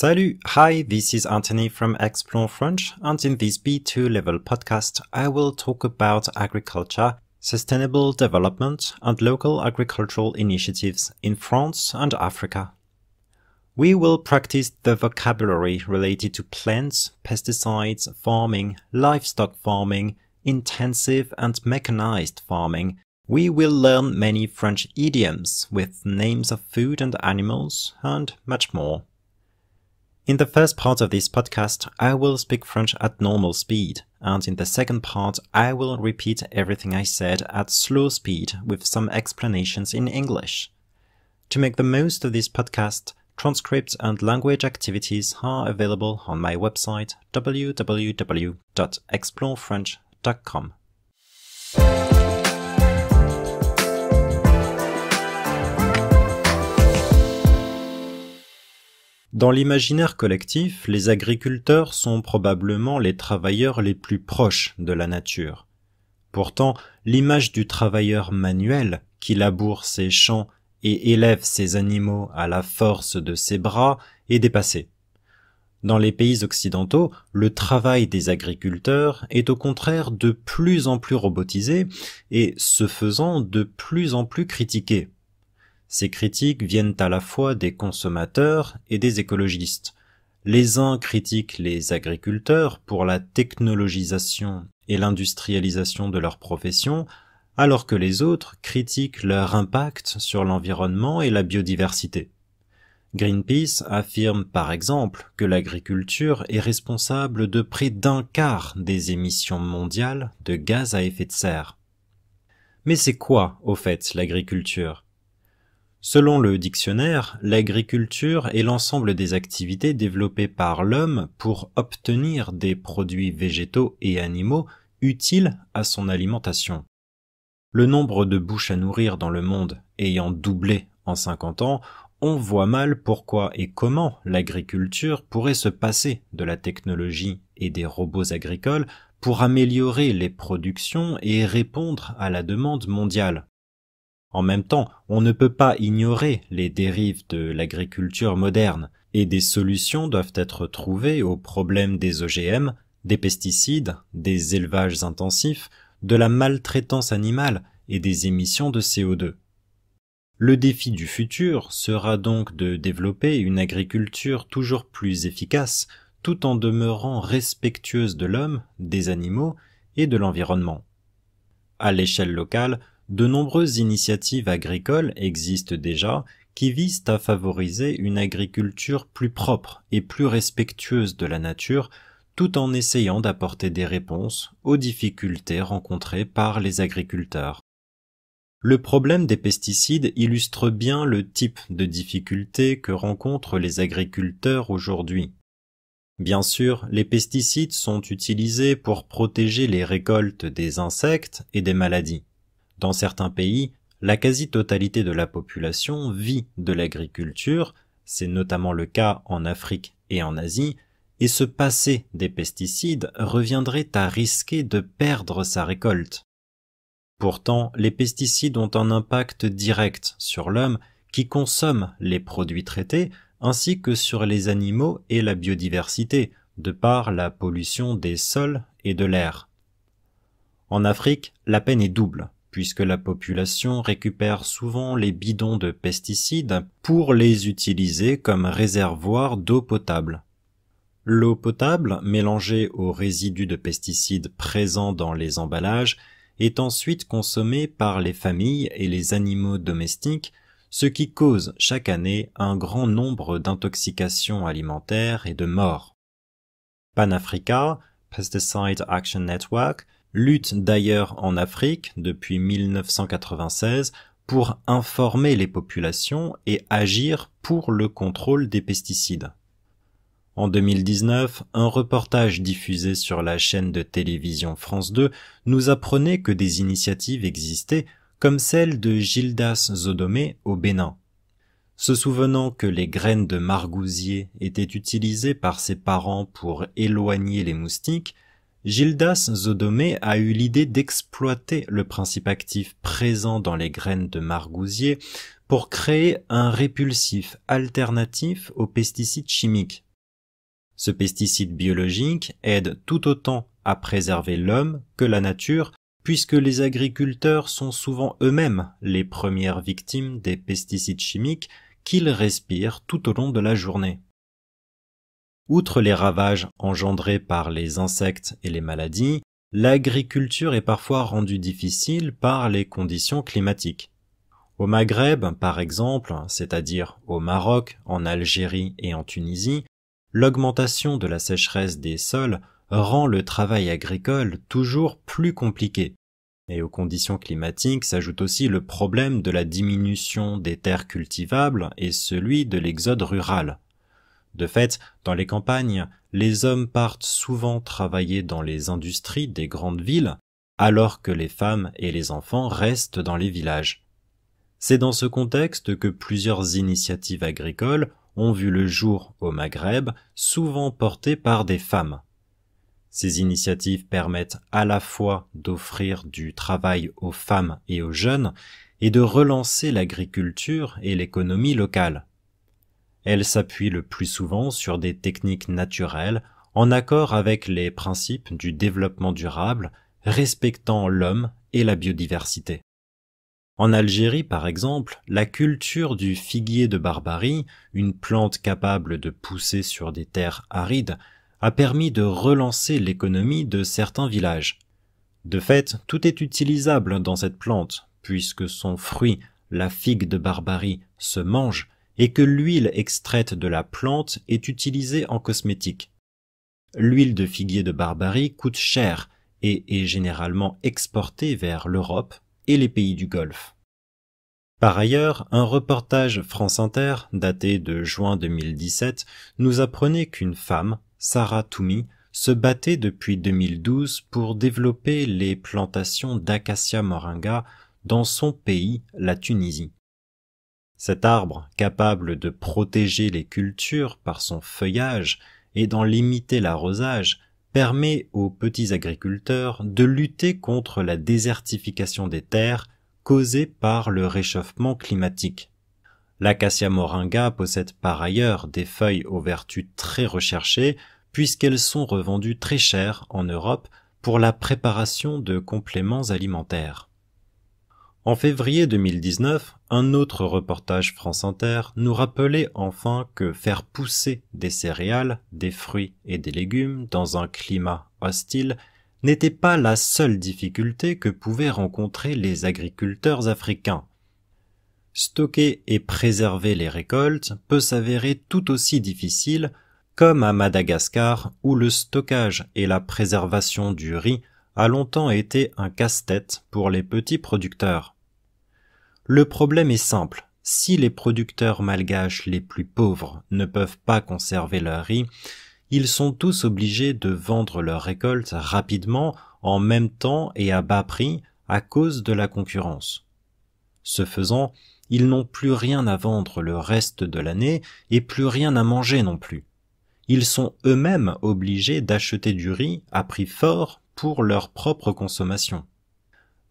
Salut! Hi, this is Anthony from Explore French, and in this B2 level podcast, I will talk about agriculture, sustainable development, and local agricultural initiatives in France and Africa. We will practice the vocabulary related to plants, pesticides, farming, livestock farming, intensive and mechanized farming. We will learn many French idioms with names of food and animals, and much more. In the first part of this podcast, I will speak French at normal speed, and in the second part, I will repeat everything I said at slow speed with some explanations in English. To make the most of this podcast, transcripts and language activities are available on my website www.explorefrench.com. Dans l'imaginaire collectif, les agriculteurs sont probablement les travailleurs les plus proches de la nature. Pourtant, l'image du travailleur manuel, qui laboure ses champs et élève ses animaux à la force de ses bras, est dépassée. Dans les pays occidentaux, le travail des agriculteurs est au contraire de plus en plus robotisé et, se faisant, de plus en plus critiqué ces critiques viennent à la fois des consommateurs et des écologistes. Les uns critiquent les agriculteurs pour la technologisation et l'industrialisation de leur profession, alors que les autres critiquent leur impact sur l'environnement et la biodiversité. Greenpeace affirme par exemple que l'agriculture est responsable de près d'un quart des émissions mondiales de gaz à effet de serre. Mais c'est quoi, au fait, l'agriculture Selon le dictionnaire, l'agriculture est l'ensemble des activités développées par l'homme pour obtenir des produits végétaux et animaux utiles à son alimentation. Le nombre de bouches à nourrir dans le monde ayant doublé en 50 ans, on voit mal pourquoi et comment l'agriculture pourrait se passer de la technologie et des robots agricoles pour améliorer les productions et répondre à la demande mondiale. En même temps, on ne peut pas ignorer les dérives de l'agriculture moderne, et des solutions doivent être trouvées aux problèmes des OGM, des pesticides, des élevages intensifs, de la maltraitance animale et des émissions de CO2. Le défi du futur sera donc de développer une agriculture toujours plus efficace tout en demeurant respectueuse de l'homme, des animaux et de l'environnement. À l'échelle locale, de nombreuses initiatives agricoles existent déjà qui visent à favoriser une agriculture plus propre et plus respectueuse de la nature tout en essayant d'apporter des réponses aux difficultés rencontrées par les agriculteurs. Le problème des pesticides illustre bien le type de difficultés que rencontrent les agriculteurs aujourd'hui. Bien sûr, les pesticides sont utilisés pour protéger les récoltes des insectes et des maladies. Dans certains pays, la quasi-totalité de la population vit de l'agriculture, c'est notamment le cas en Afrique et en Asie, et se passer des pesticides reviendrait à risquer de perdre sa récolte. Pourtant, les pesticides ont un impact direct sur l'homme qui consomme les produits traités ainsi que sur les animaux et la biodiversité de par la pollution des sols et de l'air. En Afrique, la peine est double puisque la population récupère souvent les bidons de pesticides pour les utiliser comme réservoir d'eau potable. L'eau potable, mélangée aux résidus de pesticides présents dans les emballages, est ensuite consommée par les familles et les animaux domestiques, ce qui cause chaque année un grand nombre d'intoxications alimentaires et de morts. PanAfrica, Pesticide Action Network, lutte d'ailleurs en Afrique depuis 1996 pour informer les populations et agir pour le contrôle des pesticides. En 2019, un reportage diffusé sur la chaîne de télévision France 2 nous apprenait que des initiatives existaient comme celle de Gildas Zodomé au Bénin. Se souvenant que les graines de margousier étaient utilisées par ses parents pour éloigner les moustiques, Gildas Zodomé a eu l'idée d'exploiter le principe actif présent dans les graines de margousier pour créer un répulsif alternatif aux pesticides chimiques. Ce pesticide biologique aide tout autant à préserver l'homme que la nature, puisque les agriculteurs sont souvent eux-mêmes les premières victimes des pesticides chimiques qu'ils respirent tout au long de la journée. Outre les ravages engendrés par les insectes et les maladies, l'agriculture est parfois rendue difficile par les conditions climatiques. Au Maghreb, par exemple, c'est-à-dire au Maroc, en Algérie et en Tunisie, l'augmentation de la sécheresse des sols rend le travail agricole toujours plus compliqué. Et aux conditions climatiques s'ajoute aussi le problème de la diminution des terres cultivables et celui de l'exode rural. De fait, dans les campagnes, les hommes partent souvent travailler dans les industries des grandes villes, alors que les femmes et les enfants restent dans les villages. C'est dans ce contexte que plusieurs initiatives agricoles ont vu le jour au Maghreb, souvent portées par des femmes. Ces initiatives permettent à la fois d'offrir du travail aux femmes et aux jeunes et de relancer l'agriculture et l'économie locale. Elle s'appuie le plus souvent sur des techniques naturelles en accord avec les principes du développement durable respectant l'homme et la biodiversité. En Algérie, par exemple, la culture du figuier de Barbarie, une plante capable de pousser sur des terres arides, a permis de relancer l'économie de certains villages. De fait, tout est utilisable dans cette plante, puisque son fruit, la figue de Barbarie, se mange, et que l'huile extraite de la plante est utilisée en cosmétique. L'huile de figuier de Barbarie coûte cher et est généralement exportée vers l'Europe et les pays du Golfe. Par ailleurs, un reportage France Inter daté de juin 2017 nous apprenait qu'une femme, Sarah Toumi, se battait depuis 2012 pour développer les plantations d'acacia moringa dans son pays, la Tunisie. Cet arbre, capable de protéger les cultures par son feuillage et d'en limiter l'arrosage, permet aux petits agriculteurs de lutter contre la désertification des terres causée par le réchauffement climatique. L'acacia moringa possède par ailleurs des feuilles aux vertus très recherchées puisqu'elles sont revendues très chères en Europe pour la préparation de compléments alimentaires. En février 2019, un autre reportage France Inter nous rappelait enfin que faire pousser des céréales, des fruits et des légumes dans un climat hostile n'était pas la seule difficulté que pouvaient rencontrer les agriculteurs africains. Stocker et préserver les récoltes peut s'avérer tout aussi difficile comme à Madagascar où le stockage et la préservation du riz a longtemps été un casse-tête pour les petits producteurs. Le problème est simple. Si les producteurs malgaches les plus pauvres ne peuvent pas conserver leur riz, ils sont tous obligés de vendre leur récolte rapidement, en même temps et à bas prix, à cause de la concurrence. Ce faisant, ils n'ont plus rien à vendre le reste de l'année et plus rien à manger non plus. Ils sont eux-mêmes obligés d'acheter du riz à prix fort pour leur propre consommation.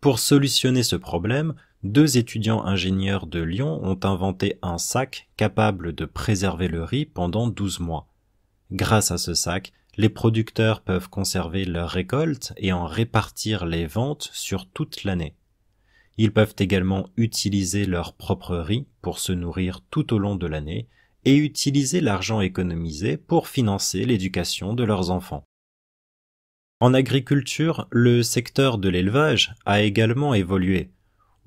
Pour solutionner ce problème, deux étudiants ingénieurs de Lyon ont inventé un sac capable de préserver le riz pendant 12 mois. Grâce à ce sac, les producteurs peuvent conserver leur récolte et en répartir les ventes sur toute l'année. Ils peuvent également utiliser leur propre riz pour se nourrir tout au long de l'année et utiliser l'argent économisé pour financer l'éducation de leurs enfants. En agriculture, le secteur de l'élevage a également évolué.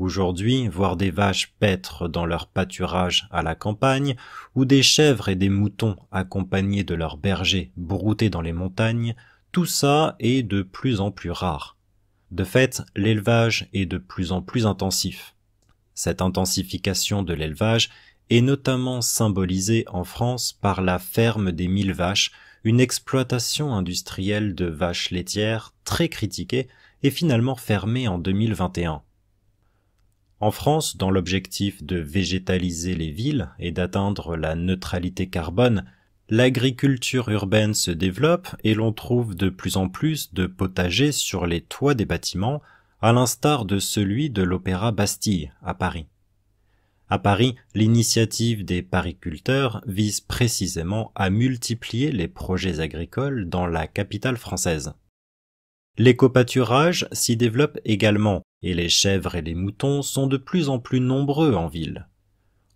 Aujourd'hui, voir des vaches paître dans leur pâturage à la campagne, ou des chèvres et des moutons accompagnés de leurs bergers brouter dans les montagnes, tout ça est de plus en plus rare. De fait, l'élevage est de plus en plus intensif. Cette intensification de l'élevage est notamment symbolisée en France par la ferme des mille vaches, une exploitation industrielle de vaches laitières très critiquée et finalement fermée en 2021. En France, dans l'objectif de végétaliser les villes et d'atteindre la neutralité carbone, l'agriculture urbaine se développe et l'on trouve de plus en plus de potagers sur les toits des bâtiments, à l'instar de celui de l'Opéra Bastille à Paris. À Paris, l'initiative des pariculteurs vise précisément à multiplier les projets agricoles dans la capitale française. L'écopâturage s'y développe également et les chèvres et les moutons sont de plus en plus nombreux en ville.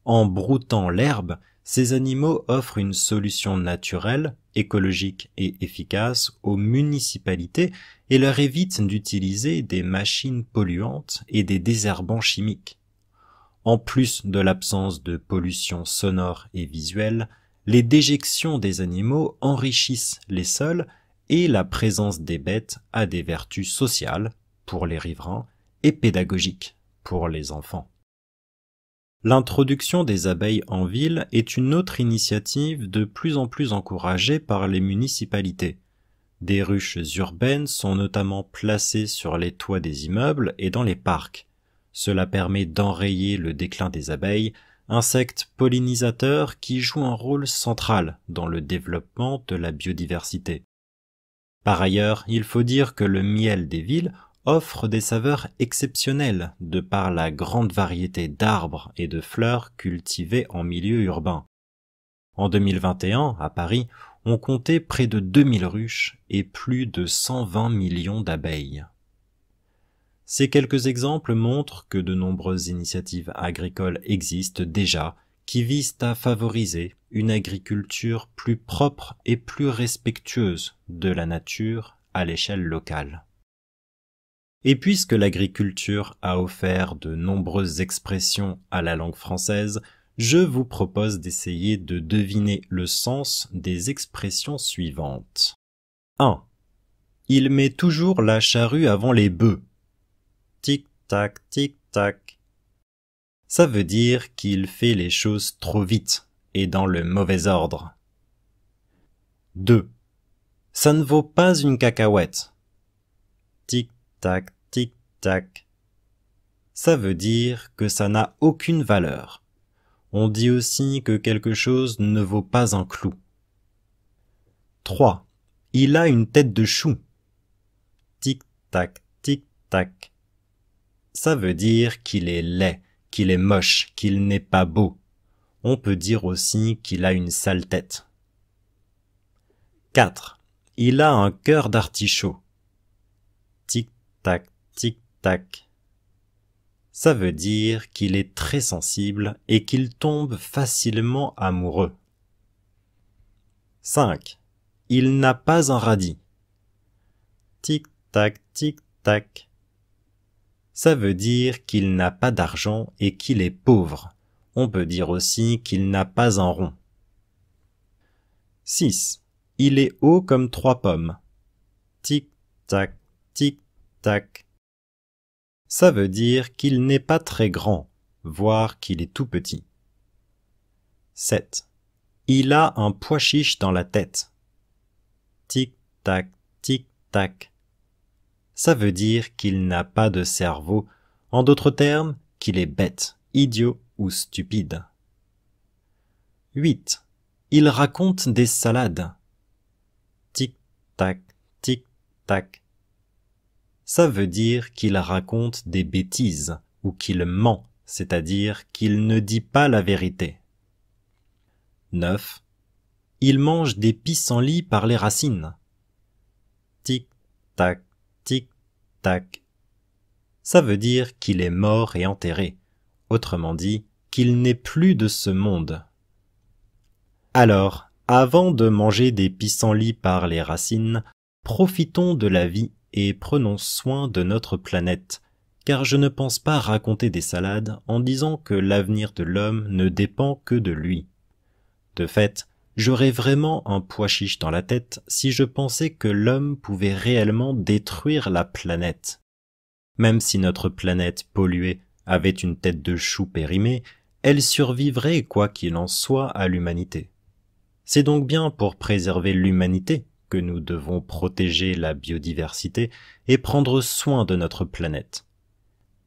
En broutant l'herbe, ces animaux offrent une solution naturelle, écologique et efficace aux municipalités et leur évitent d'utiliser des machines polluantes et des désherbants chimiques. En plus de l'absence de pollution sonore et visuelle, les déjections des animaux enrichissent les sols et la présence des bêtes a des vertus sociales pour les riverains et pédagogiques pour les enfants. L'introduction des abeilles en ville est une autre initiative de plus en plus encouragée par les municipalités. Des ruches urbaines sont notamment placées sur les toits des immeubles et dans les parcs. Cela permet d'enrayer le déclin des abeilles, insectes pollinisateurs qui jouent un rôle central dans le développement de la biodiversité. Par ailleurs, il faut dire que le miel des villes offre des saveurs exceptionnelles de par la grande variété d'arbres et de fleurs cultivées en milieu urbain. En 2021, à Paris, on comptait près de 2000 ruches et plus de 120 millions d'abeilles. Ces quelques exemples montrent que de nombreuses initiatives agricoles existent déjà qui visent à favoriser une agriculture plus propre et plus respectueuse de la nature à l'échelle locale. Et puisque l'agriculture a offert de nombreuses expressions à la langue française, je vous propose d'essayer de deviner le sens des expressions suivantes. 1. Il met toujours la charrue avant les bœufs. Tic-tac, tic-tac. Ça veut dire qu'il fait les choses trop vite dans le mauvais ordre. 2. Ça ne vaut pas une cacahuète. Tic-tac, tic-tac. Ça veut dire que ça n'a aucune valeur. On dit aussi que quelque chose ne vaut pas un clou. 3. Il a une tête de chou. Tic-tac, tic-tac. Ça veut dire qu'il est laid, qu'il est moche, qu'il n'est pas beau. On peut dire aussi qu'il a une sale tête. 4. Il a un cœur d'artichaut. Tic-tac, tic-tac. Ça veut dire qu'il est très sensible et qu'il tombe facilement amoureux. 5. Il n'a pas un radis. Tic-tac, tic-tac. Ça veut dire qu'il n'a pas d'argent et qu'il est pauvre. On peut dire aussi qu'il n'a pas un rond. 6. Il est haut comme trois pommes. Tic, tac, tic, tac. Ça veut dire qu'il n'est pas très grand, voire qu'il est tout petit. 7. Il a un pois chiche dans la tête. Tic, tac, tic, tac. Ça veut dire qu'il n'a pas de cerveau, en d'autres termes, qu'il est bête, idiot ou stupide. 8. Il raconte des salades. Tic-tac, tic-tac. Ça veut dire qu'il raconte des bêtises ou qu'il ment, c'est-à-dire qu'il ne dit pas la vérité. 9. Il mange des pissenlits par les racines. Tic-tac, tic-tac. Ça veut dire qu'il est mort et enterré, autrement dit, qu'il n'est plus de ce monde. Alors, avant de manger des pissenlits par les racines, profitons de la vie et prenons soin de notre planète, car je ne pense pas raconter des salades en disant que l'avenir de l'homme ne dépend que de lui. De fait, j'aurais vraiment un pois chiche dans la tête si je pensais que l'homme pouvait réellement détruire la planète. Même si notre planète polluée avait une tête de chou périmée, elle survivrait, quoi qu'il en soit, à l'humanité. C'est donc bien pour préserver l'humanité que nous devons protéger la biodiversité et prendre soin de notre planète.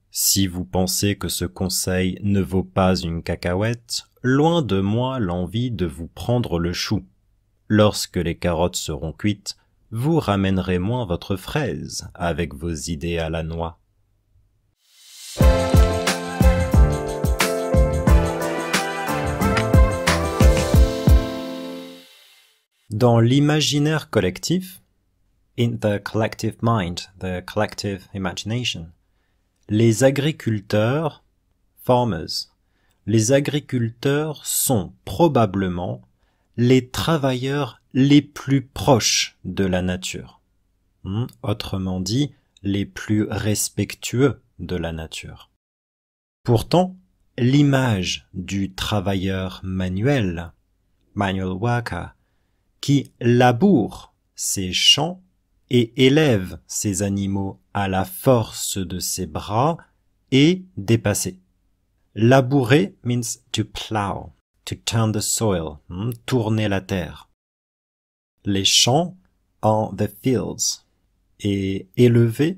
Si vous pensez que ce conseil ne vaut pas une cacahuète, loin de moi l'envie de vous prendre le chou. Lorsque les carottes seront cuites, vous ramènerez moins votre fraise avec vos idées à la noix. dans l'imaginaire collectif, in the collective mind, the collective imagination, les agriculteurs, farmers, les agriculteurs sont probablement les travailleurs les plus proches de la nature. Hmm, autrement dit, les plus respectueux de la nature. Pourtant, l'image du travailleur manuel, manual worker, qui laboure ses champs et élève ses animaux à la force de ses bras et dépassé. Labourer means to plow, to turn the soil, hmm, tourner la terre. Les champs are the fields. Et élever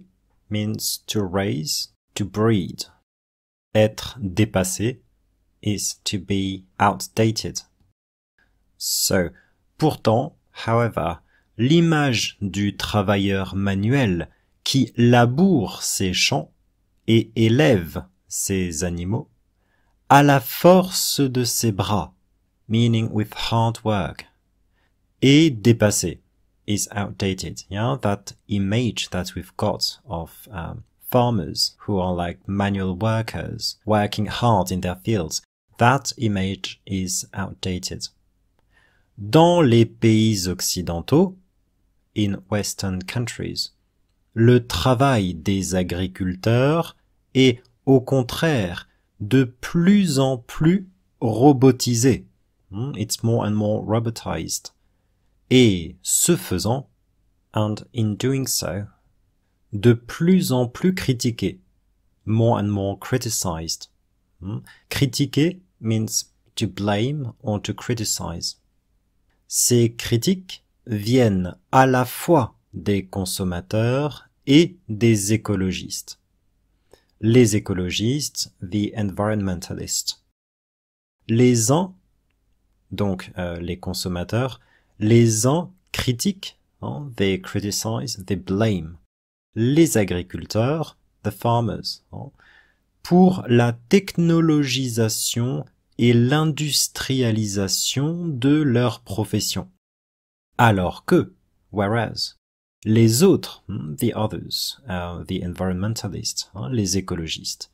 means to raise, to breed. Être dépassé is to be outdated. So, Pourtant, however, l'image du travailleur manuel qui laboure ses champs et élève ses animaux à la force de ses bras, meaning with hard work, est dépassée, is outdated. that image that we've got of um, farmers who are like manual workers working hard in their fields, that image is outdated dans les pays occidentaux, in Western countries, le travail des agriculteurs est au contraire de plus en plus robotisé. Hmm, it's more and more robotized. Et ce faisant, and in doing so, de plus en plus critiqué. More and more criticized. Hmm, Critiquer means to blame or to criticize. Ces critiques viennent à la fois des consommateurs et des écologistes. Les écologistes, the environmentalists. Les uns, donc euh, les consommateurs, les uns critiquent, hein, they criticize, they blame, les agriculteurs, the farmers, hein, pour la technologisation et l'industrialisation de leur profession. Alors que, whereas, les autres, hmm, the others, euh, the environmentalists, hein, les écologistes,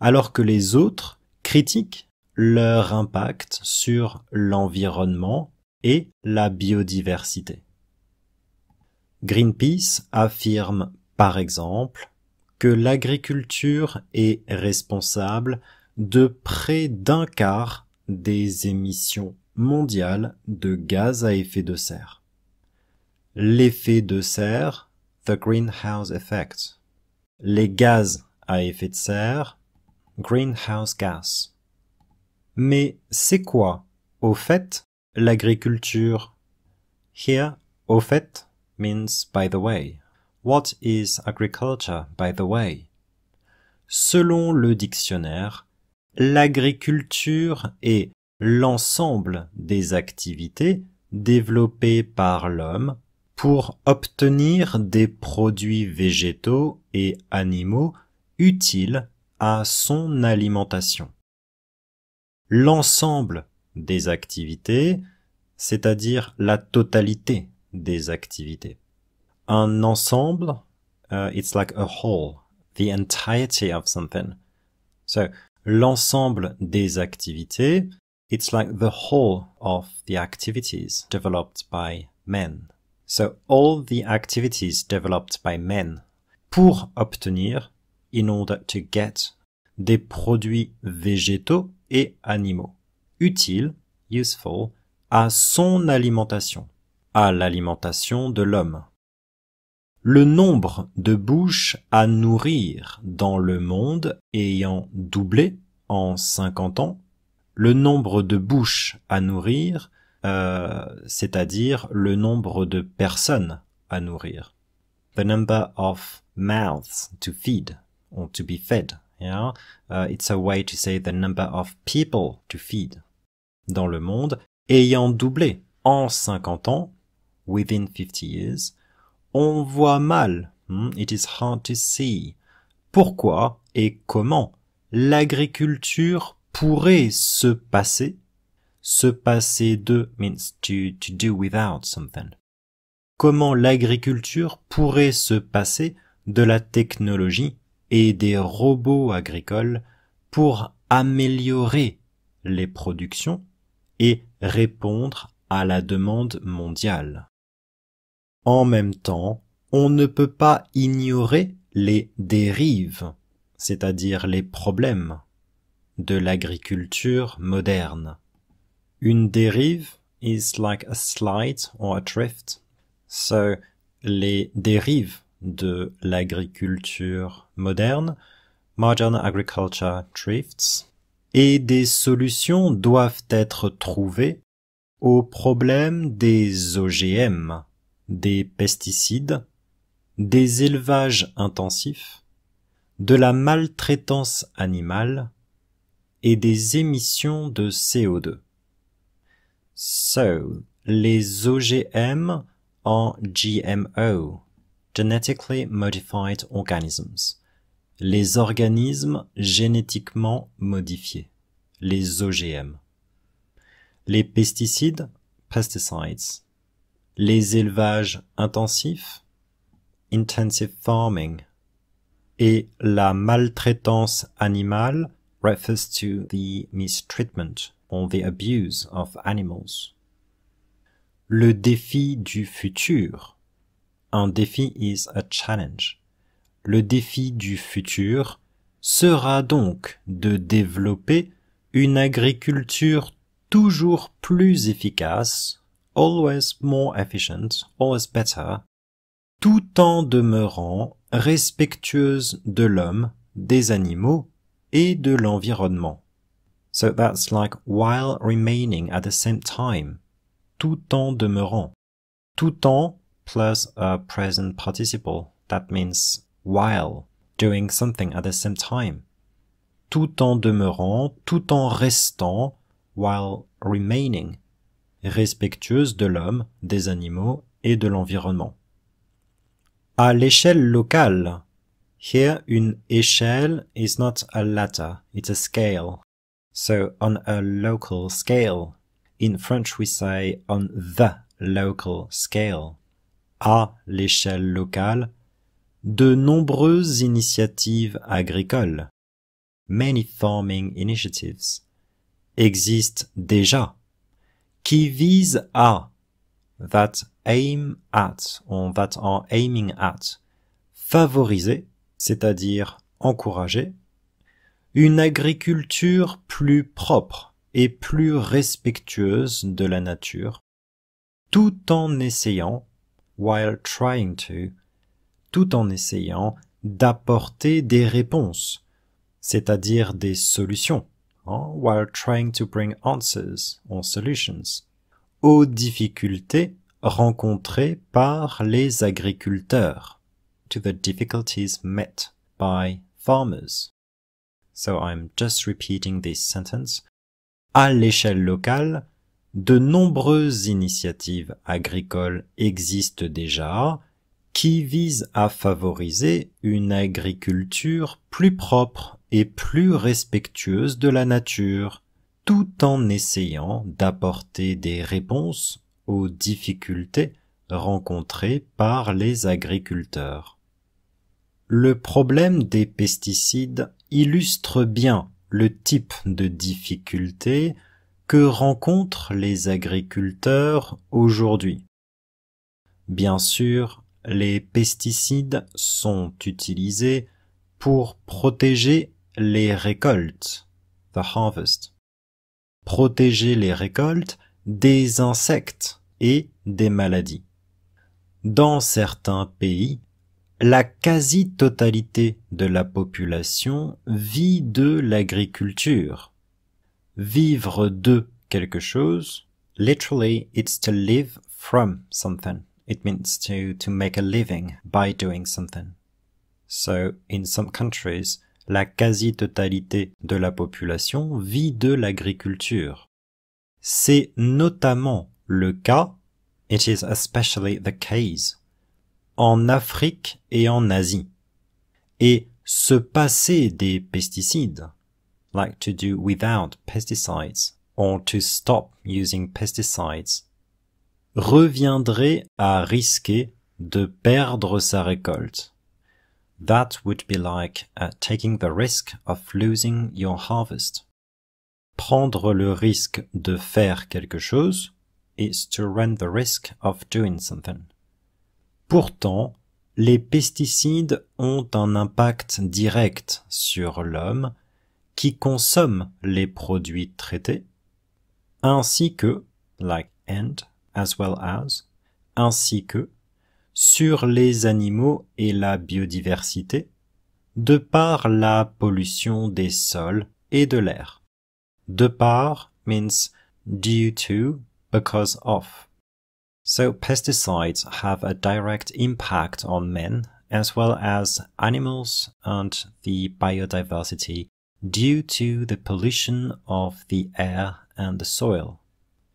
alors que les autres critiquent leur impact sur l'environnement et la biodiversité. Greenpeace affirme, par exemple, que l'agriculture est responsable de près d'un quart des émissions mondiales de gaz à effet de serre. L'effet de serre, the greenhouse effect. Les gaz à effet de serre, greenhouse gas. Mais c'est quoi, au fait, l'agriculture? Here, au fait, means by the way. What is agriculture, by the way? Selon le dictionnaire, l'agriculture est l'ensemble des activités développées par l'homme pour obtenir des produits végétaux et animaux utiles à son alimentation. L'ensemble des activités, c'est-à-dire la totalité des activités. Un ensemble, euh, it's like a whole, the entirety of something. So l'ensemble des activités. It's like the whole of the activities developed by men. So all the activities developed by men pour obtenir, in order to get, des produits végétaux et animaux utiles, useful, à son alimentation, à l'alimentation de l'homme. Le nombre de bouches à nourrir dans le monde ayant doublé en 50 ans, le nombre de bouches à nourrir, euh, c'est-à-dire le nombre de personnes à nourrir. The number of mouths to feed or to be fed. Yeah? Uh, it's a way to say the number of people to feed. Dans le monde, ayant doublé en 50 ans, within 50 years, on voit mal. Hmm, it is hard to see. Pourquoi et comment l'agriculture pourrait se passer? Se passer de means to, do without something. Comment l'agriculture pourrait se passer de la technologie et des robots agricoles pour améliorer les productions et répondre à la demande mondiale. En même temps, on ne peut pas ignorer les dérives, c'est-à-dire les problèmes, de l'agriculture moderne. Une dérive is like a slide or a drift. So, les dérives de l'agriculture moderne, modern agriculture drifts, et des solutions doivent être trouvées au problème des OGM, des pesticides, des élevages intensifs, de la maltraitance animale et des émissions de CO2. So, les OGM en GMO, Genetically Modified Organisms, les organismes génétiquement modifiés, les OGM. Les pesticides, pesticides les élevages intensifs, intensive farming, et la maltraitance animale refers to the mistreatment or the abuse of animals. Le défi du futur. Un défi is a challenge. Le défi du futur sera donc de développer une agriculture toujours plus efficace always more efficient, always better, tout en demeurant respectueuse de l'homme, des animaux et de l'environnement. So that's like while remaining at the same time, tout en demeurant. Tout en plus a present participle, that means while doing something at the same time. Tout en demeurant, tout en restant, while remaining, respectueuse de l'homme, des animaux et de l'environnement. À l'échelle locale, here une échelle is not a ladder, it's a scale. So on a local scale. In French we say on the local scale. À l'échelle locale, de nombreuses initiatives agricoles, many farming initiatives, existent déjà qui vise à, that aim at, on that are aiming at, favoriser, c'est-à-dire encourager, une agriculture plus propre et plus respectueuse de la nature, tout en essayant, while trying to, tout en essayant d'apporter des réponses, c'est-à-dire des solutions, Hein, while trying to bring answers or solutions aux difficultés rencontrées par les agriculteurs. To the difficulties met by farmers. So I'm just repeating this sentence. À l'échelle locale, de nombreuses initiatives agricoles existent déjà qui vise à favoriser une agriculture plus propre et plus respectueuse de la nature, tout en essayant d'apporter des réponses aux difficultés rencontrées par les agriculteurs. Le problème des pesticides illustre bien le type de difficultés que rencontrent les agriculteurs aujourd'hui. Bien sûr, les pesticides sont utilisés pour protéger les récoltes, the harvest. Protéger les récoltes des insectes et des maladies. Dans certains pays, la quasi-totalité de la population vit de l'agriculture. Vivre de quelque chose, literally it's to live from something. It means to, to make a living by doing something. So, in some countries, la quasi-totalité de la population vit de l'agriculture. C'est notamment le cas, it is especially the case, en Afrique et en Asie. Et se passer des pesticides, like to do without pesticides, or to stop using pesticides, reviendrait à risquer de perdre sa récolte. That would be like uh, taking the risk of losing your harvest. Prendre le risque de faire quelque chose is to run the risk of doing something. Pourtant, les pesticides ont un impact direct sur l'homme qui consomme les produits traités, ainsi que, like and, as well as, ainsi que, sur les animaux et la biodiversité, de par la pollution des sols et de l'air. De par means due to, because of. So pesticides have a direct impact on men as well as animals and the biodiversity due to the pollution of the air and the soil.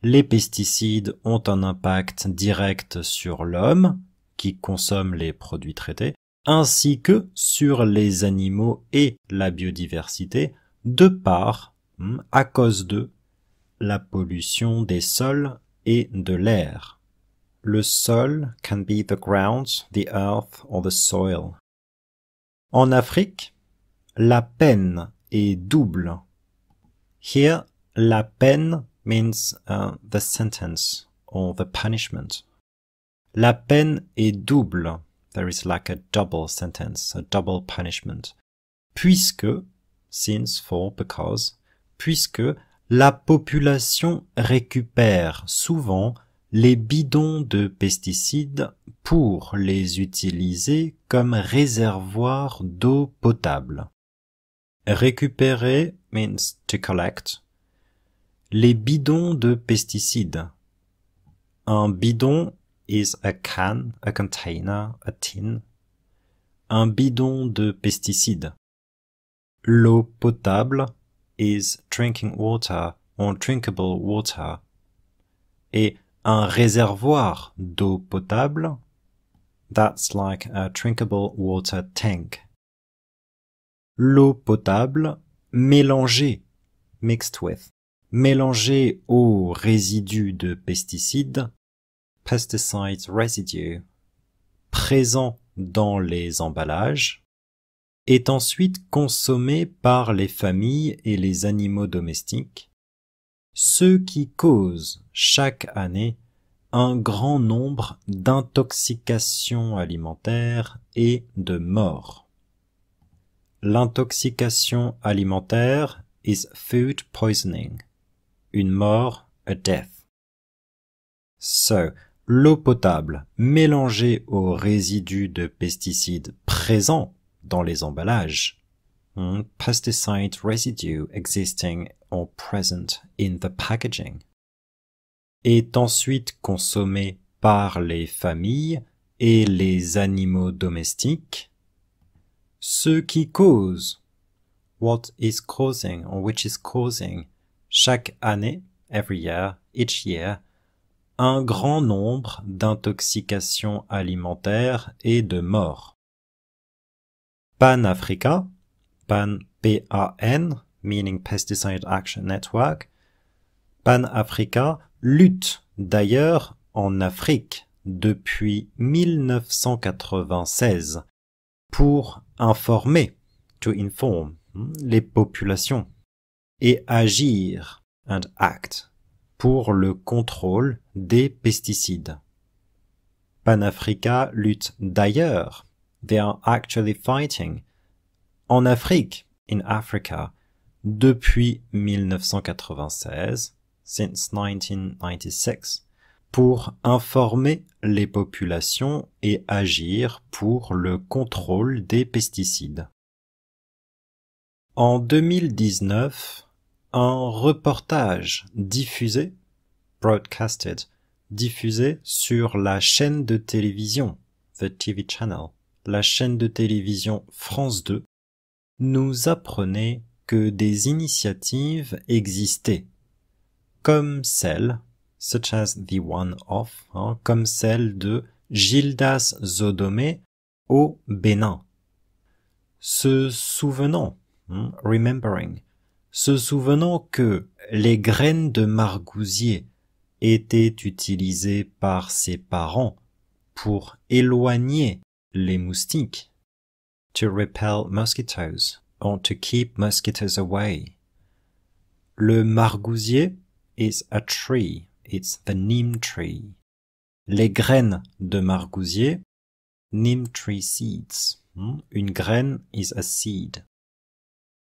les pesticides ont un impact direct sur l'homme, qui consomme les produits traités, ainsi que sur les animaux et la biodiversité, de part, hmm, à cause de, la pollution des sols et de l'air. Le sol can be the ground, the earth or the soil. En Afrique, la peine est double. Here, la peine means uh, the sentence or the punishment. La peine est double. There is like a double sentence, a double punishment. Puisque, since, for, because, puisque la population récupère souvent les bidons de pesticides pour les utiliser comme réservoir d'eau potable. Récupérer means to collect, les bidons de pesticides. Un bidon is a can, a container, a tin. Un bidon de pesticides. L'eau potable is drinking water or drinkable water. Et un réservoir d'eau potable, that's like a drinkable water tank. L'eau potable mélangée, mixed with mélangé aux résidus de pesticides, présents dans les emballages, est ensuite consommé par les familles et les animaux domestiques, ce qui cause chaque année un grand nombre d'intoxications alimentaires et de morts. L'intoxication alimentaire is food poisoning une mort, a death. So, l'eau potable mélangée aux résidus de pesticides présents dans les emballages. Hmm, pesticide residue existing or present in the packaging. Est ensuite consommée par les familles et les animaux domestiques. Ce qui cause. What is causing or which is causing chaque année, every year, each year, un grand nombre d'intoxications alimentaires et de morts. Pan Africa, Pan n meaning Pesticide Action Network, Pan Africa lutte d'ailleurs en Afrique depuis 1996 pour informer, to inform, hmm, les populations et agir and act pour le contrôle des pesticides. Panafrica lutte d'ailleurs. They are actually fighting. En Afrique, in Africa, depuis 1996, since 1996, pour informer les populations et agir pour le contrôle des pesticides. En 2019, un reportage diffusé, broadcasted, diffusé sur la chaîne de télévision, the TV channel, la chaîne de télévision France 2, nous apprenait que des initiatives existaient, comme celle, such as the one of, hein, comme celle de Gildas Zodomé au Bénin. Se souvenant, hmm, remembering, se souvenant que les graines de margousier étaient utilisées par ses parents pour éloigner les moustiques. To repel mosquitoes or to keep mosquitoes away. Le margousier is a tree. It's the neem tree. Les graines de margousier, neem tree seeds. Hmm? Une graine is a seed.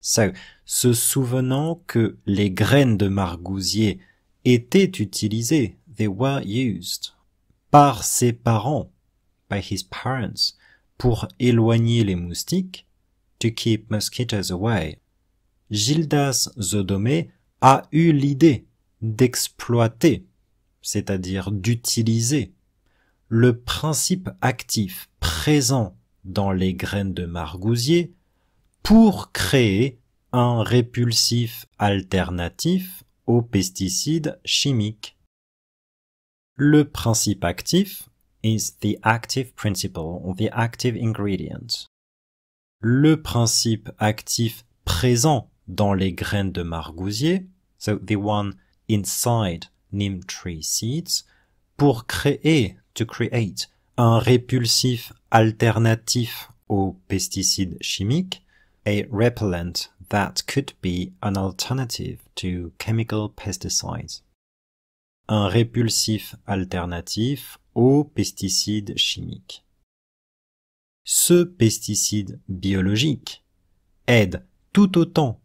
So, se souvenant que les graines de margousier étaient utilisées, they were used, par ses parents, by his parents, pour éloigner les moustiques, to keep mosquitoes away. Gildas Zodomé a eu l'idée d'exploiter, c'est-à-dire d'utiliser, le principe actif présent dans les graines de margousier pour créer un répulsif alternatif aux pesticides chimiques. Le principe actif is the active principle the active ingredient. Le principe actif présent dans les graines de margousier, so the one inside neem tree seeds, pour créer, to create, un répulsif alternatif aux pesticides chimiques, a repellent that could be an alternative to chemical pesticides. Un répulsif alternatif aux pesticides chimiques. Ce pesticide biologique aide tout autant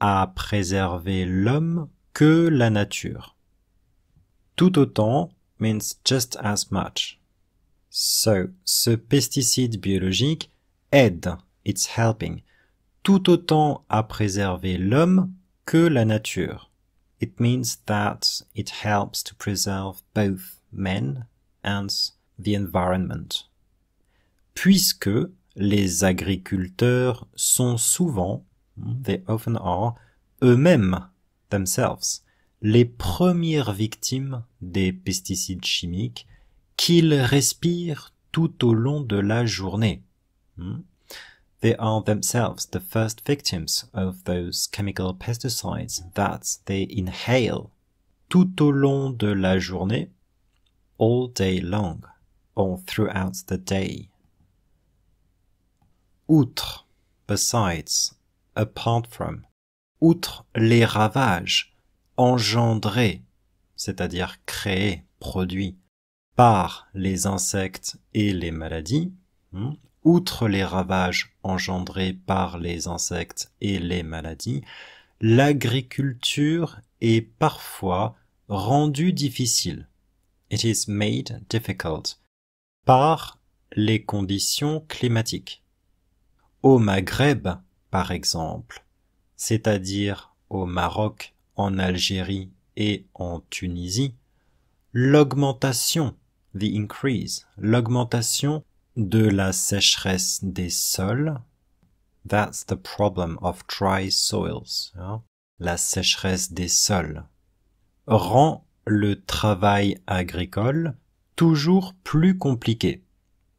à préserver l'homme que la nature. Tout autant means just as much. So, ce pesticide biologique aide, it's helping, tout autant à préserver l'homme que la nature. It means that it helps to preserve both men and the environment. Puisque les agriculteurs sont souvent, they often are, eux-mêmes, themselves, les premières victimes des pesticides chimiques qu'ils respirent tout au long de la journée. Hmm? They are themselves the first victims of those chemical pesticides that they inhale. Tout au long de la journée, all day long, or throughout the day. Outre, besides, apart from. Outre les ravages engendrés, c'est-à-dire créés, produits, par les insectes et les maladies, hmm, outre les ravages engendrée par les insectes et les maladies, l'agriculture est parfois rendue difficile. It is made difficult par les conditions climatiques. Au Maghreb, par exemple, c'est-à-dire au Maroc, en Algérie et en Tunisie, l'augmentation, the increase, l'augmentation de la sécheresse des sols. That's the problem of dry soils. Hein. La sécheresse des sols rend le travail agricole toujours plus compliqué.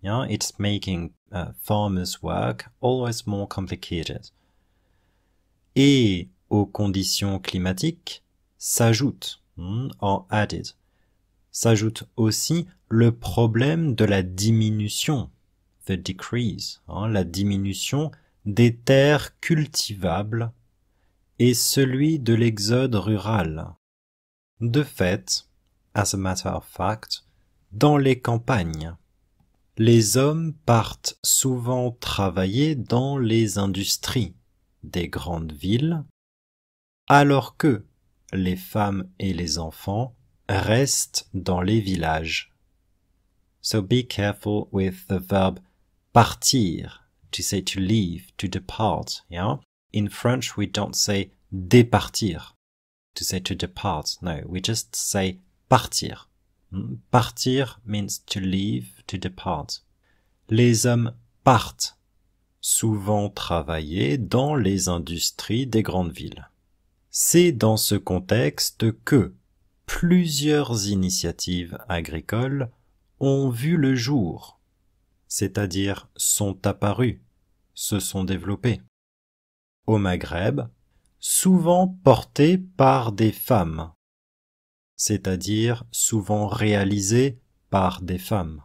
Hein. it's making uh, farmers work always more complicated. Et aux conditions climatiques s'ajoutent, or hmm, added, s'ajoute aussi le problème de la diminution, the decrease, hein, la diminution des terres cultivables et celui de l'exode rural. De fait, as a matter of fact, dans les campagnes, les hommes partent souvent travailler dans les industries des grandes villes, alors que les femmes et les enfants reste dans les villages. So be careful with the verb partir, to say to leave, to depart, In French, we don't say départir, to say to depart, no, we just say partir. Hmm? Partir means to leave, to depart. Les hommes partent, souvent travailler dans les industries des grandes villes. C'est dans ce contexte que plusieurs initiatives agricoles ont vu le jour, c'est-à-dire sont apparues, se sont développées. Au Maghreb, souvent portées par des femmes, c'est-à-dire souvent réalisées par des femmes.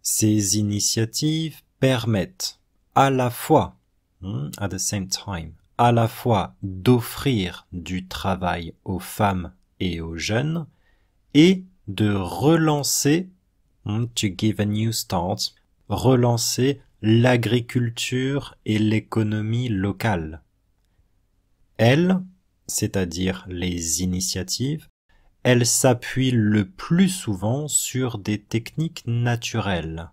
Ces initiatives permettent à la fois, hmm, the same time, à la fois d'offrir du travail aux femmes et aux jeunes, et de relancer, hmm, to give a new start, relancer l'agriculture et l'économie locale. Elles, c'est-à-dire les initiatives, elles s'appuient le plus souvent sur des techniques naturelles.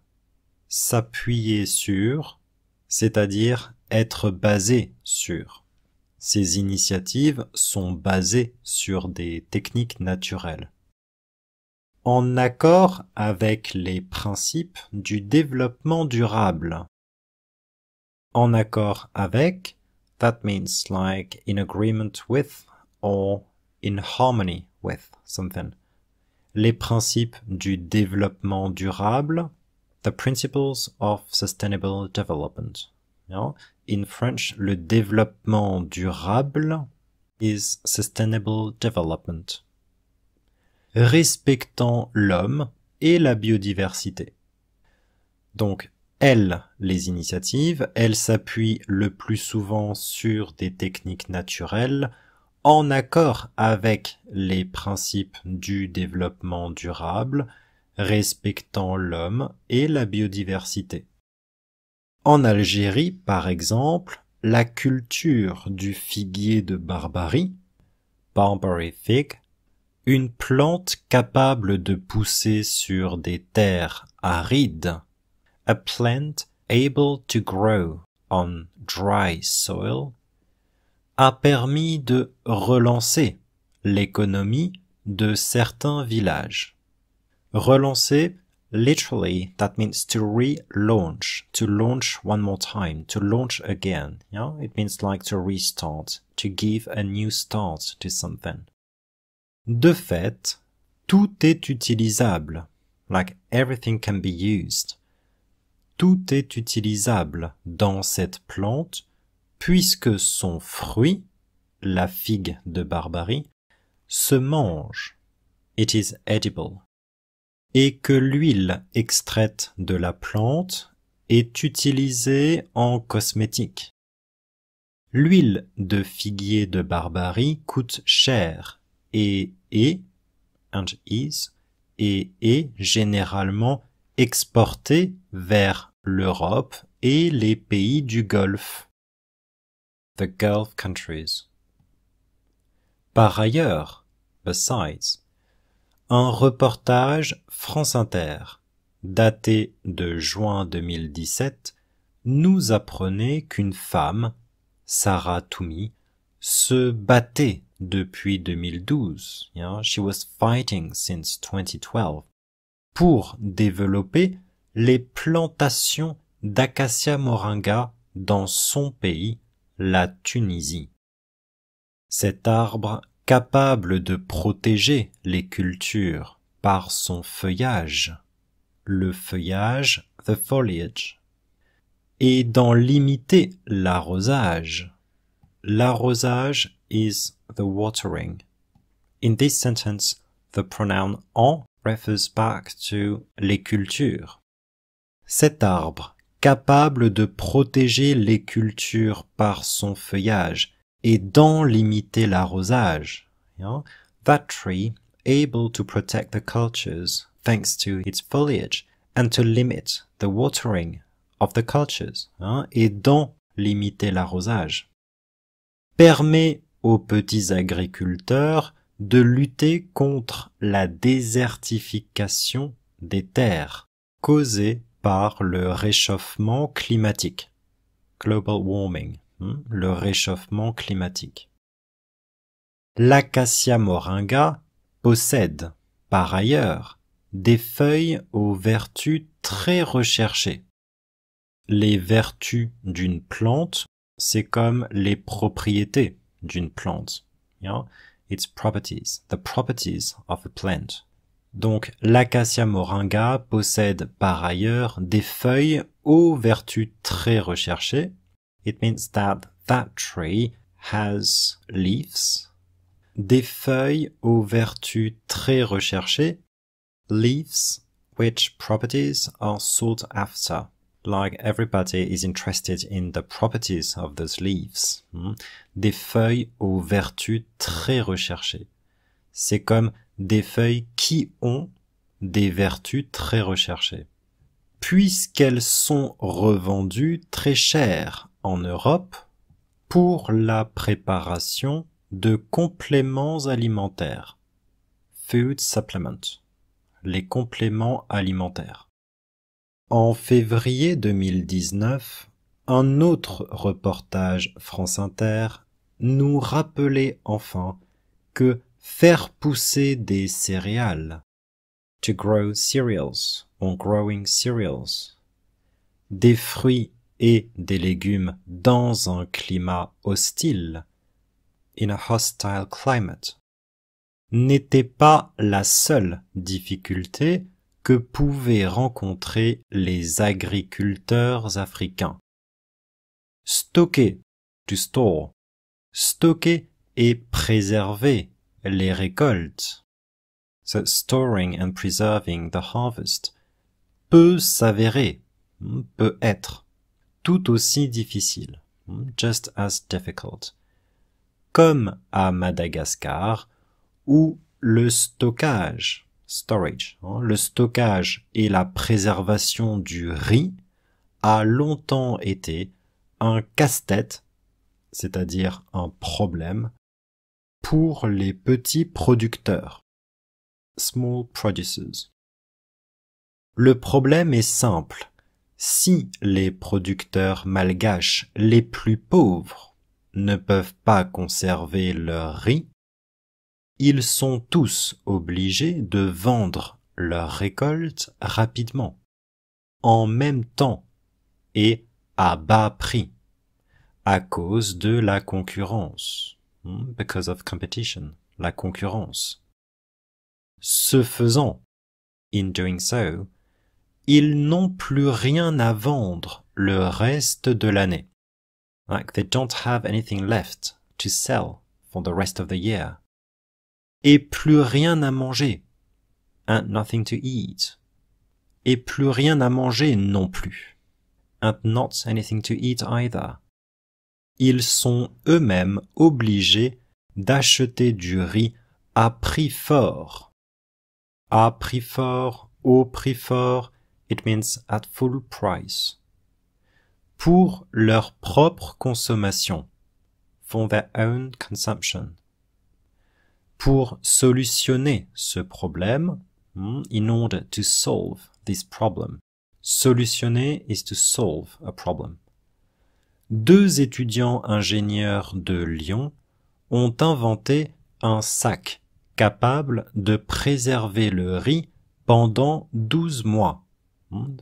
S'appuyer sur, c'est-à-dire être basé sur. Ces initiatives sont basées sur des techniques naturelles. En accord avec les principes du développement durable. En accord avec, that means like in agreement with or in harmony with something. Les principes du développement durable, the principles of sustainable development in French, le développement durable is sustainable development. Respectant l'homme et la biodiversité. Donc, elles, les initiatives, elles s'appuient le plus souvent sur des techniques naturelles en accord avec les principes du développement durable, respectant l'homme et la biodiversité. En Algérie, par exemple, la culture du figuier de Barbarie, Barbary fig, une plante capable de pousser sur des terres arides, a plant able to grow on dry soil, a permis de relancer l'économie de certains villages. Relancer literally that means to relaunch to launch one more time to launch again yeah it means like to restart to give a new start to something de fait tout est utilisable like everything can be used tout est utilisable dans cette plante puisque son fruit la figue de barbarie se mange it is edible et que l'huile extraite de la plante est utilisée en cosmétique. L'huile de figuier de Barbarie coûte cher et est, et est généralement exportée vers l'Europe et les pays du Golfe. The Gulf countries. Par ailleurs, besides, un reportage France Inter, daté de juin 2017, nous apprenait qu'une femme, Sarah Toumi, se battait depuis 2012, she was fighting since 2012, pour développer les plantations d'acacia moringa dans son pays, la Tunisie. Cet arbre capable de protéger les cultures par son feuillage, le feuillage, the foliage, et d'en limiter l'arrosage. L'arrosage is the watering. In this sentence, the pronoun en refers back to les cultures. Cet arbre, capable de protéger les cultures par son feuillage, et d'en limiter l'arrosage. That tree, able to protect the cultures thanks to its foliage and to limit the watering of the cultures, et d'en limiter l'arrosage, permet aux petits agriculteurs de lutter contre la désertification des terres causée par le réchauffement climatique, global warming le réchauffement climatique. L'acacia moringa possède, par ailleurs, des feuilles aux vertus très recherchées. Les vertus d'une plante, c'est comme les propriétés d'une plante. Its properties, the properties of a plant. Donc l'acacia moringa possède par ailleurs des feuilles aux vertus très recherchées, It means that that tree has leaves, des feuilles aux vertus très recherchées, leaves which properties are sought after. Like everybody is interested in the properties of those leaves. Hmm? Des feuilles aux vertus très recherchées. C'est comme des feuilles qui ont des vertus très recherchées. Puisqu'elles sont revendues très chères en Europe pour la préparation de compléments alimentaires. Food supplement, Les compléments alimentaires. En février 2019, un autre reportage France Inter nous rappelait enfin que faire pousser des céréales, to grow cereals on growing cereals, des fruits et des légumes dans un climat hostile, in a hostile climate, n'était pas la seule difficulté que pouvaient rencontrer les agriculteurs africains. Stocker, to store, stocker et préserver les récoltes. storing and preserving the harvest peut s'avérer, peut être tout aussi difficile, hmm, just as difficult, comme à Madagascar, où le stockage, storage, hein, le stockage et la préservation du riz a longtemps été un casse-tête, c'est-à-dire un problème, pour les petits producteurs, small producers. Le problème est simple si les producteurs malgaches les plus pauvres ne peuvent pas conserver leur riz, ils sont tous obligés de vendre leur récolte rapidement, en même temps et à bas prix, à cause de la concurrence, hmm, because of competition, la concurrence. Ce faisant, in doing so, ils n'ont plus rien à vendre le reste de l'année. Like they don't have anything left to sell for the rest of the year. Et plus rien à manger. And nothing to eat. Et plus rien à manger non plus. And not anything to eat either. Ils sont eux-mêmes obligés d'acheter du riz à prix fort. À prix fort, au prix fort, It means at full price. Pour leur propre consommation. For their own consumption. Pour solutionner ce problème. Hmm, in order to solve this problem. Solutionner is to solve a problem. Deux étudiants ingénieurs de Lyon ont inventé un sac capable de préserver le riz pendant douze mois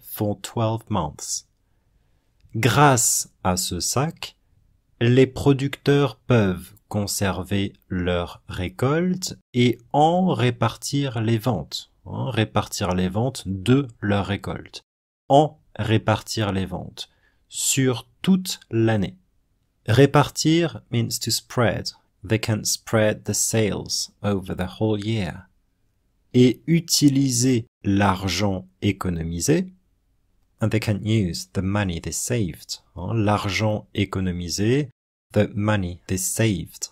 for 12 months. Grâce à ce sac, les producteurs peuvent conserver leur récolte et en répartir les ventes, répartir les ventes de leur récolte, en répartir les ventes sur toute l'année. Répartir means to spread. They can spread the sales over the whole year et utiliser l'argent économisé. can use the money they saved. Hein, l'argent économisé, the money they saved.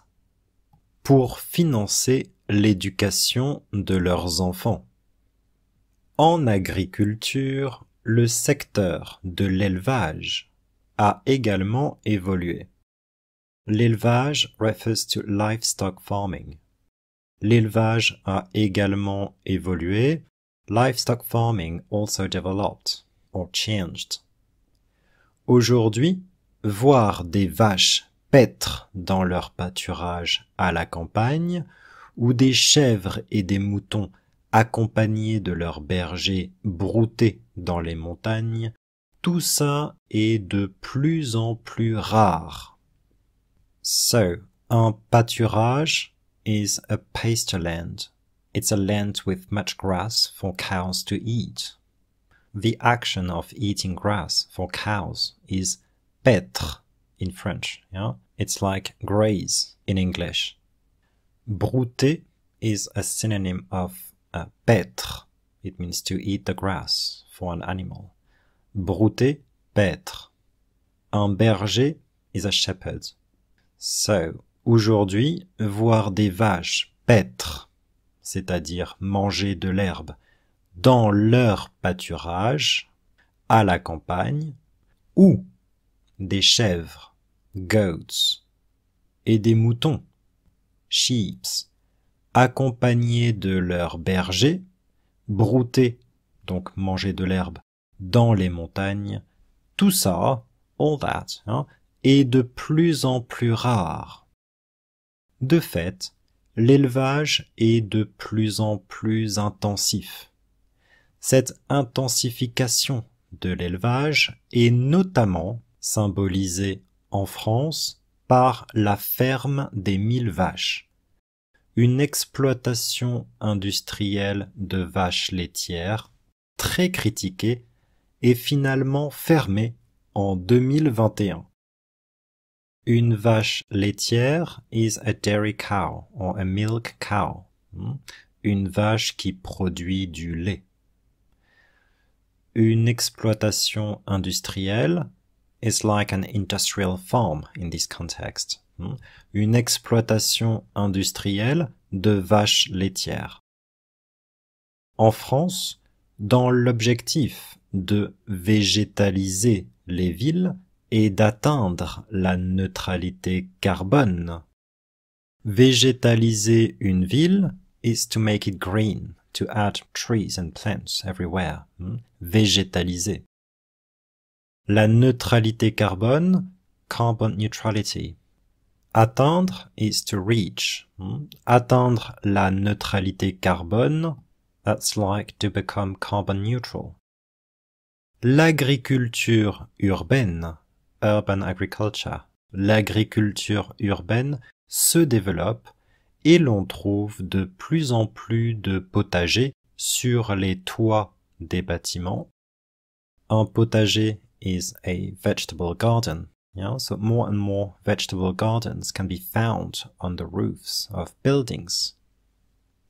Pour financer l'éducation de leurs enfants. En agriculture, le secteur de l'élevage a également évolué. L'élevage refers to livestock farming. L'élevage a également évolué. Livestock farming also developed or changed. Aujourd'hui, voir des vaches paître dans leur pâturage à la campagne ou des chèvres et des moutons accompagnés de leurs bergers broutés dans les montagnes, tout ça est de plus en plus rare. So, un pâturage is a pasture land. It's a land with much grass for cows to eat. The action of eating grass for cows is paître in French. Yeah? It's like graze in English. Brouter is a synonym of uh, paître. It means to eat the grass for an animal. Brouter, paître. Un berger is a shepherd. So Aujourd'hui, voir des vaches paître, c'est-à-dire manger de l'herbe, dans leur pâturage, à la campagne, ou des chèvres, goats, et des moutons, sheeps, accompagnés de leurs bergers, brouter, donc manger de l'herbe, dans les montagnes, tout ça, all that, hein, est de plus en plus rare. De fait, l'élevage est de plus en plus intensif. Cette intensification de l'élevage est notamment symbolisée en France par la ferme des mille vaches, une exploitation industrielle de vaches laitières très critiquée est finalement fermée en 2021. Une vache laitière is a dairy cow or a milk cow. Hmm? Une vache qui produit du lait. Une exploitation industrielle is like an industrial farm in this context. Hmm? Une exploitation industrielle de vaches laitières. En France, dans l'objectif de végétaliser les villes, et d'atteindre la neutralité carbone. Végétaliser une ville is to make it green, to add trees and plants everywhere. Hmm? Végétaliser. La neutralité carbone, carbon neutrality. Atteindre is to reach. Hmm? Atteindre la neutralité carbone, that's like to become carbon neutral. L'agriculture urbaine, l'agriculture urbaine, se développe et l'on trouve de plus en plus de potagers sur les toits des bâtiments. Un potager is a vegetable garden. so more and more vegetable gardens can be found on the roofs of buildings.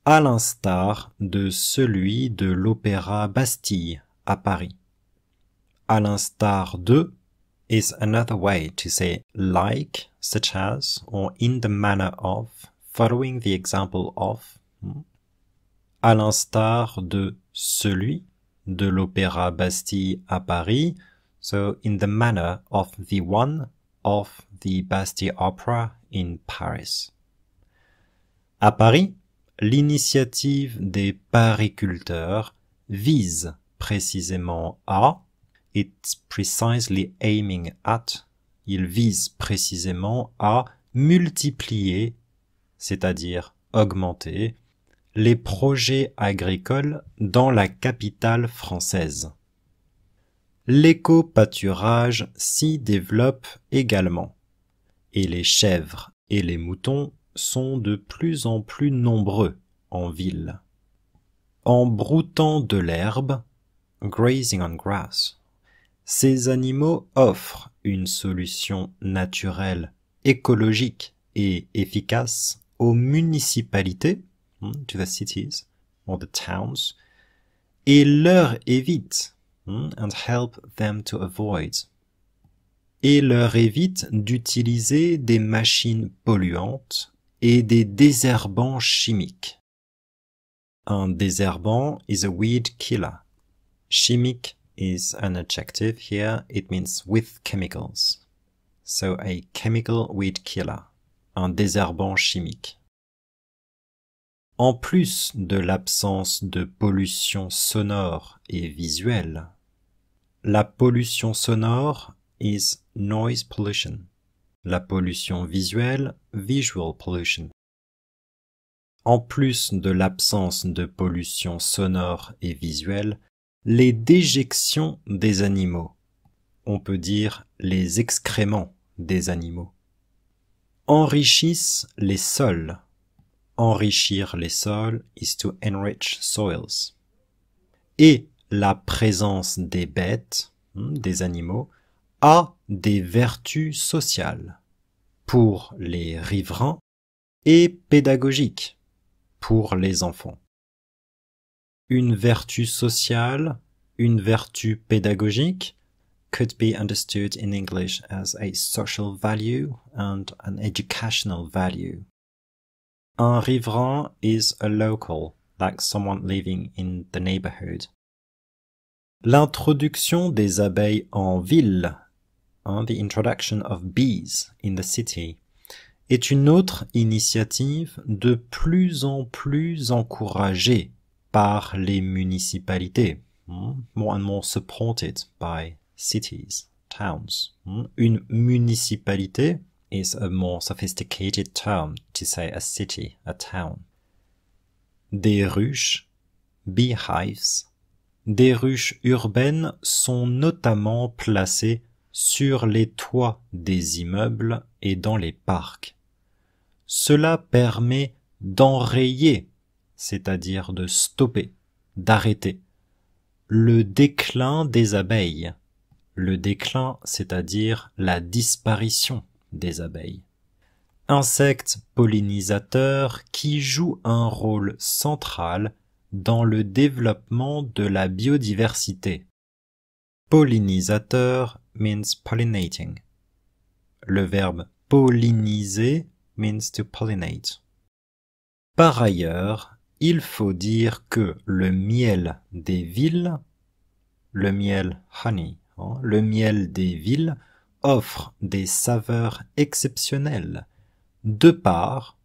À l'instar de celui de l'Opéra Bastille à Paris. À l'instar de is another way to say like, such as, or in the manner of, following the example of, hmm, à l'instar de celui de l'Opéra Bastille à Paris, so in the manner of the one of the Bastille Opera in Paris. À Paris, l'initiative des pariculteurs vise précisément à it's precisely aiming at, il vise précisément à multiplier, c'est-à-dire augmenter, les projets agricoles dans la capitale française. L'éco-pâturage s'y développe également, et les chèvres et les moutons sont de plus en plus nombreux en ville. En broutant de l'herbe, grazing on grass, ces animaux offrent une solution naturelle, écologique et efficace aux municipalités, hmm, to the cities or the towns, et leur évite, hmm, and help them to avoid, et leur évite d'utiliser des machines polluantes et des désherbants chimiques. Un désherbant is a weed killer, chimique is an adjective here. It means with chemicals. So a chemical weed killer, un désherbant chimique. En plus de l'absence de pollution sonore et visuelle, la pollution sonore is noise pollution. La pollution visuelle, visual pollution. En plus de l'absence de pollution sonore et visuelle, les déjections des animaux. On peut dire les excréments des animaux. Enrichissent les sols. Enrichir les sols is to enrich soils. Et la présence des bêtes, hmm, des animaux, a des vertus sociales pour les riverains et pédagogiques pour les enfants une vertu sociale, une vertu pédagogique, could be understood in English as a social value and an educational value. Un riverain is a local, like someone living in the neighborhood. L'introduction des abeilles en ville, hein, the introduction of bees in the city, est une autre initiative de plus en plus encouragée par les municipalités. More hmm, and more supported by cities, towns. Hmm. Une municipalité is a more sophisticated term to say a city, a town. Des ruches, beehives. Des ruches urbaines sont notamment placées sur les toits des immeubles et dans les parcs. Cela permet d'enrayer c'est-à-dire de stopper, d'arrêter. Le déclin des abeilles. Le déclin, c'est-à-dire la disparition des abeilles. Insectes pollinisateurs qui jouent un rôle central dans le développement de la biodiversité. Pollinisateur means pollinating. Le verbe polliniser means to pollinate. Par ailleurs, il faut dire que le miel des villes, le miel honey, hein, le miel des villes offre des saveurs exceptionnelles de par,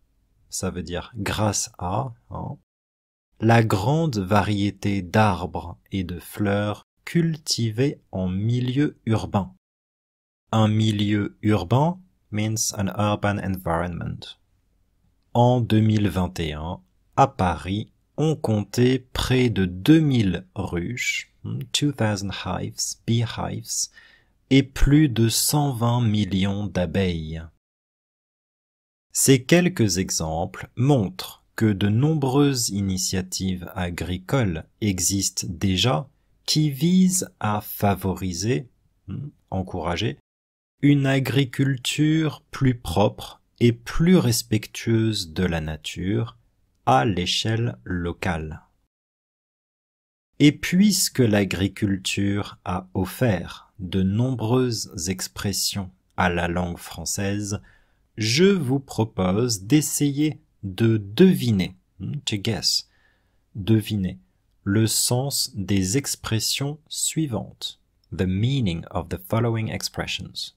ça veut dire grâce à, hein, la grande variété d'arbres et de fleurs cultivés en milieu urbain. Un milieu urbain means an urban environment. En 2021, à Paris, on comptait près de 2000 ruches, 2000 hmm, hives, beehives, et plus de 120 millions d'abeilles. Ces quelques exemples montrent que de nombreuses initiatives agricoles existent déjà qui visent à favoriser, hmm, encourager, une agriculture plus propre et plus respectueuse de la nature l'échelle locale. Et puisque l'agriculture a offert de nombreuses expressions à la langue française, je vous propose d'essayer de deviner, hmm, to guess, deviner le sens des expressions suivantes. The meaning of the following expressions.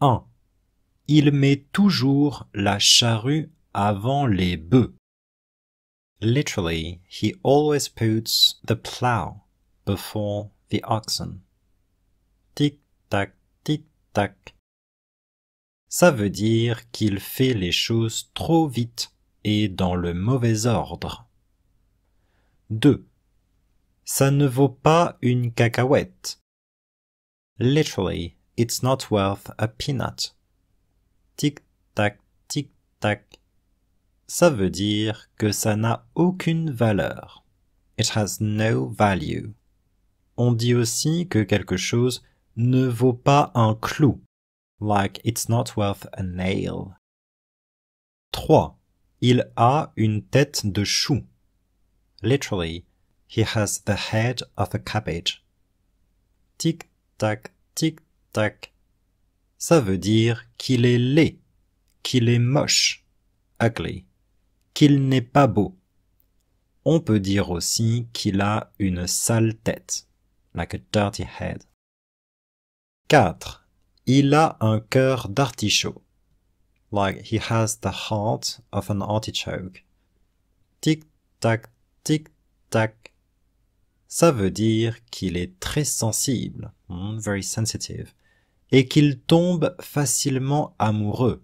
1. Il met toujours la charrue avant les bœufs. Literally, he always puts the plow before the oxen. Tic tac, tic tac. Ça veut dire qu'il fait les choses trop vite et dans le mauvais ordre. Deux. Ça ne vaut pas une cacahuète. Literally, it's not worth a peanut. Tic tac, tic tac ça veut dire que ça n'a aucune valeur. It has no value. On dit aussi que quelque chose ne vaut pas un clou. Like it's not worth a nail. 3. Il a une tête de chou. Literally, he has the head of a cabbage. Tic tac, tic tac. Ça veut dire qu'il est laid, qu'il est moche, ugly qu'il n'est pas beau. On peut dire aussi qu'il a une sale tête, like a dirty head. 4. Il a un cœur d'artichaut, like he has the heart of an artichoke. Tic tac, tic tac. Ça veut dire qu'il est très sensible, hmm, very sensitive, et qu'il tombe facilement amoureux.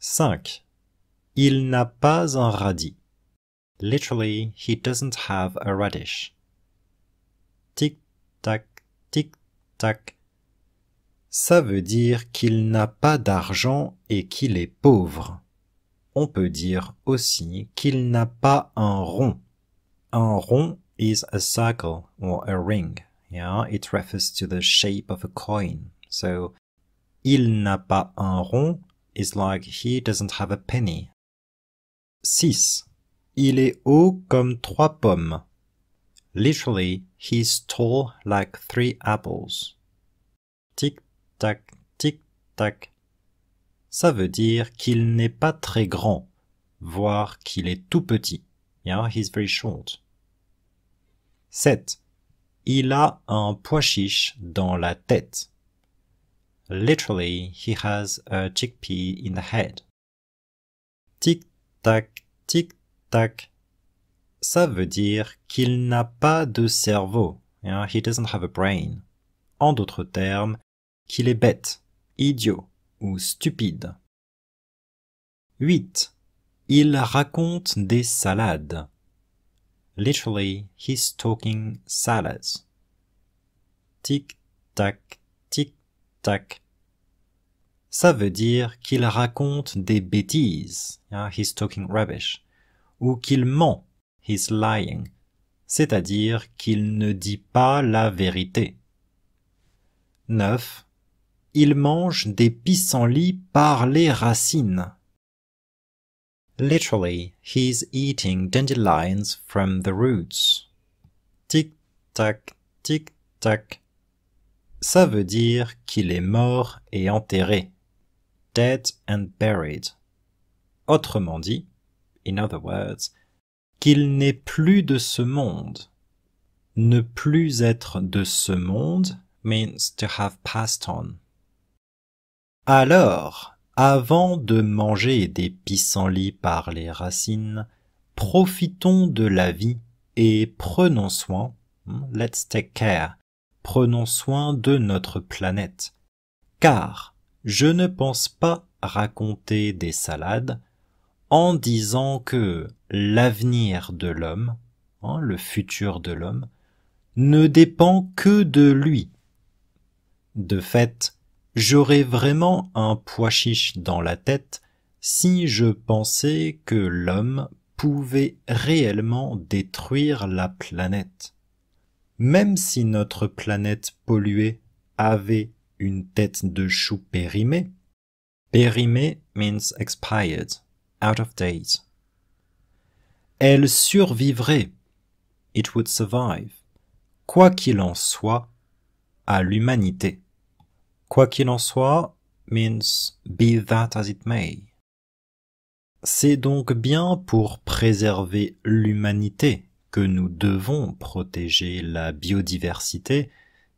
5. Il n'a pas un radis. Literally, he doesn't have a radish. Tic-tac, tic-tac. Ça veut dire qu'il n'a pas d'argent et qu'il est pauvre. On peut dire aussi qu'il n'a pas un rond. Un rond is a circle or a ring. Yeah, it refers to the shape of a coin. So, il n'a pas un rond is like he doesn't have a penny 6. Il est haut comme trois pommes. Literally, he's tall like three apples. Tic-tac, tic-tac. Ça veut dire qu'il n'est pas très grand, voire qu'il est tout petit. Yeah, he's very short. 7. Il a un pois chiche dans la tête. Literally, he has a chickpea in the head. Tic tac, tic tac. Ça veut dire qu'il n'a pas de cerveau. he doesn't have a brain. En d'autres termes, qu'il est bête, idiot ou stupide. 8. Il raconte des salades. Literally, he's talking salads. Tic tac, tic tac ça veut dire qu'il raconte des bêtises, hein, he's talking rubbish, ou qu'il ment, he's lying, c'est-à-dire qu'il ne dit pas la vérité. 9. Il mange des pissenlits par les racines. Literally, he's eating dandelions from the roots. Tic-tac, tic-tac. Ça veut dire qu'il est mort et enterré dead and buried. Autrement dit, in other words, qu'il n'est plus de ce monde. Ne plus être de ce monde means to have passed on. Alors, avant de manger des pissenlits par les racines, profitons de la vie et prenons soin, hmm, let's take care, prenons soin de notre planète. Car je ne pense pas raconter des salades en disant que l'avenir de l'homme, hein, le futur de l'homme, ne dépend que de lui. De fait, j'aurais vraiment un pois chiche dans la tête si je pensais que l'homme pouvait réellement détruire la planète. Même si notre planète polluée avait une tête de chou périmée. Périmée means expired, out of date. Elle survivrait. It would survive. Quoi qu'il en soit, à l'humanité. Quoi qu'il en soit means be that as it may. C'est donc bien pour préserver l'humanité que nous devons protéger la biodiversité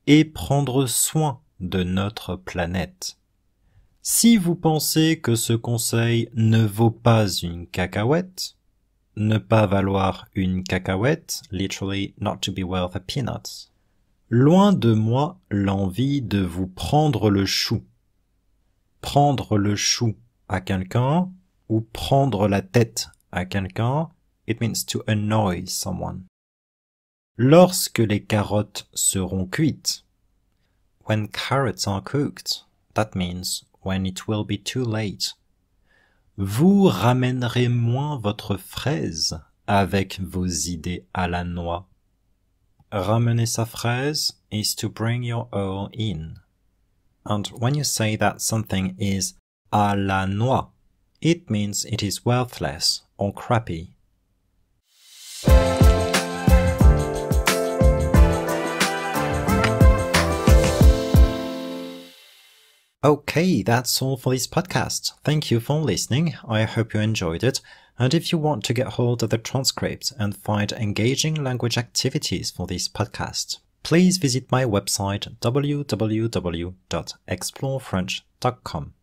et prendre soin de notre planète. Si vous pensez que ce conseil ne vaut pas une cacahuète, ne pas valoir une cacahuète, literally not to be worth a peanut, loin de moi l'envie de vous prendre le chou. Prendre le chou à quelqu'un ou prendre la tête à quelqu'un, it means to annoy someone. Lorsque les carottes seront cuites, when carrots are cooked, that means when it will be too late. Vous ramènerez moins votre fraise avec vos idées à la noix. Ramener sa fraise is to bring your oil in. And when you say that something is à la noix, it means it is worthless or crappy. Okay, that's all for this podcast. Thank you for listening. I hope you enjoyed it. And if you want to get hold of the transcript and find engaging language activities for this podcast, please visit my website www.explorefrench.com.